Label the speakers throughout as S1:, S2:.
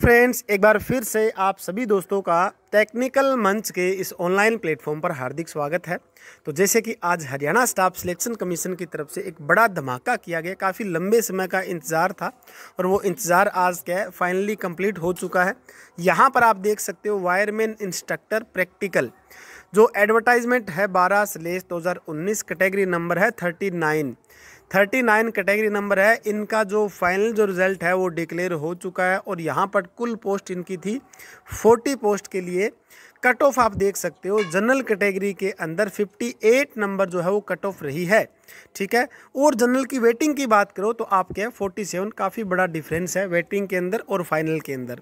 S1: friends एक बार फिर से आप सभी दोस्तों का टेक्निकल मंच के इस ऑनलाइन प्लेटफॉर्म पर हार्दिक स्वागत है तो जैसे कि आज हरियाणा स्टाफ सिलेक्शन कमीशन की तरफ से एक बड़ा धमाका किया गया काफ़ी लंबे समय का इंतज़ार था और वो इंतज़ार आज क्या फाइनली कंप्लीट हो चुका है यहाँ पर आप देख सकते हो वायरमैन इंस्ट्रक्टर प्रैक्टिकल जो एडवर्टाइजमेंट है बारह स्लेस दो कैटेगरी नंबर है thirty thirty nine category number है इनका जो फाइनल जो रिज़ल्ट है वो डिक्लेयर हो चुका है और यहाँ पर कुल पोस्ट इनकी थी फोर्टी पोस्ट के लिए कट ऑफ आप देख सकते हो जनरल कैटेगरी के अंदर फिफ्टी एट नंबर जो है वो कट ऑफ रही है ठीक है और जनरल की वेटिंग की बात करो तो आपके फोर्टी सेवन काफ़ी बड़ा डिफरेंस है वेटिंग के अंदर और फाइनल के अंदर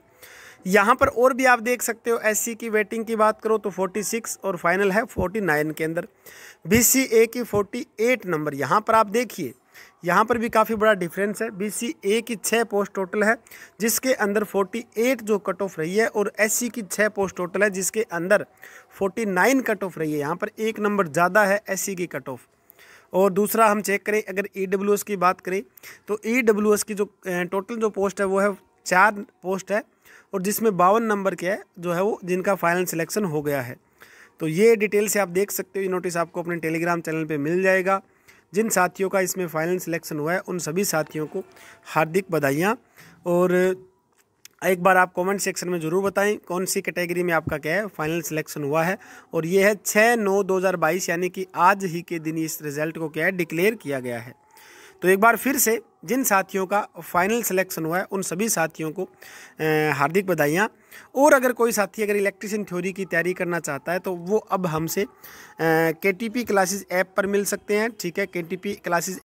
S1: यहाँ पर और भी आप देख सकते हो एससी की वेटिंग की बात करो तो 46 और फाइनल है 49 के अंदर बीसीए की 48 नंबर यहाँ पर आप देखिए यहाँ पर भी काफ़ी बड़ा डिफरेंस है सी ए की छः पोस्ट टोटल है जिसके अंदर 48 जो कट ऑफ रही है और सी की छः पोस्ट टोटल है जिसके अंदर 49 कट ऑफ रही है यहाँ पर एक नंबर ज़्यादा है सी की कट ऑफ और दूसरा हम चेक करें अगर ई की बात करें तो ई की जो टोटल जो पोस्ट है वो है चार पोस्ट है और जिसमें बावन नंबर के है जो है वो जिनका फाइनल सिलेक्शन हो गया है तो ये डिटेल से आप देख सकते हो ये नोटिस आपको अपने टेलीग्राम चैनल पे मिल जाएगा जिन साथियों का इसमें फाइनल सिलेक्शन हुआ है उन सभी साथियों को हार्दिक बधाइयाँ और एक बार आप कमेंट सेक्शन में ज़रूर बताएं कौन सी कैटेगरी में आपका क्या है फाइनल सिलेक्शन हुआ है और ये है छः नौ दो हज़ार बाईस यानी कि आज ही के दिन इस रिज़ल्ट को क्या है डिक्लेयर किया गया है तो एक बार फिर से जिन साथियों का फाइनल सिलेक्शन हुआ है उन सभी साथियों को हार्दिक बधाइयाँ और अगर कोई साथी अगर इलेक्ट्रिशियन थ्योरी की तैयारी करना चाहता है तो वो अब हमसे के टी पी क्लासेज ऐप पर मिल सकते हैं ठीक है के टी पी क्लासेज